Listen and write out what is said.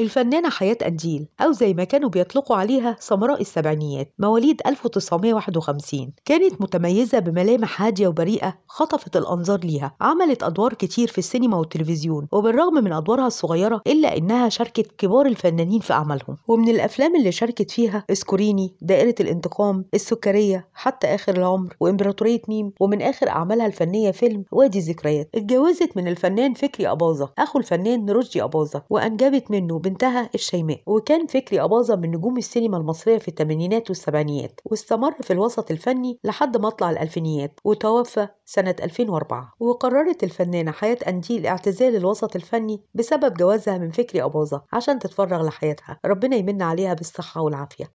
الفنانة حياة أنديل أو زي ما كانوا بيطلقوا عليها سمراء السبعينيات مواليد 1951 كانت متميزة بملامح هادية وبريئة خطفت الأنظار ليها عملت أدوار كتير في السينما والتلفزيون وبالرغم من أدوارها الصغيرة إلا إنها شاركت كبار الفنانين في أعمالهم ومن الأفلام اللي شاركت فيها اسكوريني دائرة الانتقام السكرية حتى آخر العمر وإمبراطورية ميم ومن آخر أعمالها الفنية فيلم وادي الذكريات اتجوزت من الفنان فكري أباظة أخو الفنان رشدي أباظة وأنجبت منه وبنتها الشيماء وكان فكري أباظة من نجوم السينما المصرية في الثمانينات والسبعينيات واستمر في الوسط الفني لحد ما طلع الألفينيات وتوفى سنة 2004 وقررت الفنانة حياة أنديل اعتزال الوسط الفني بسبب جوازها من فكري أباظة عشان تتفرغ لحياتها ربنا يمن عليها بالصحة والعافية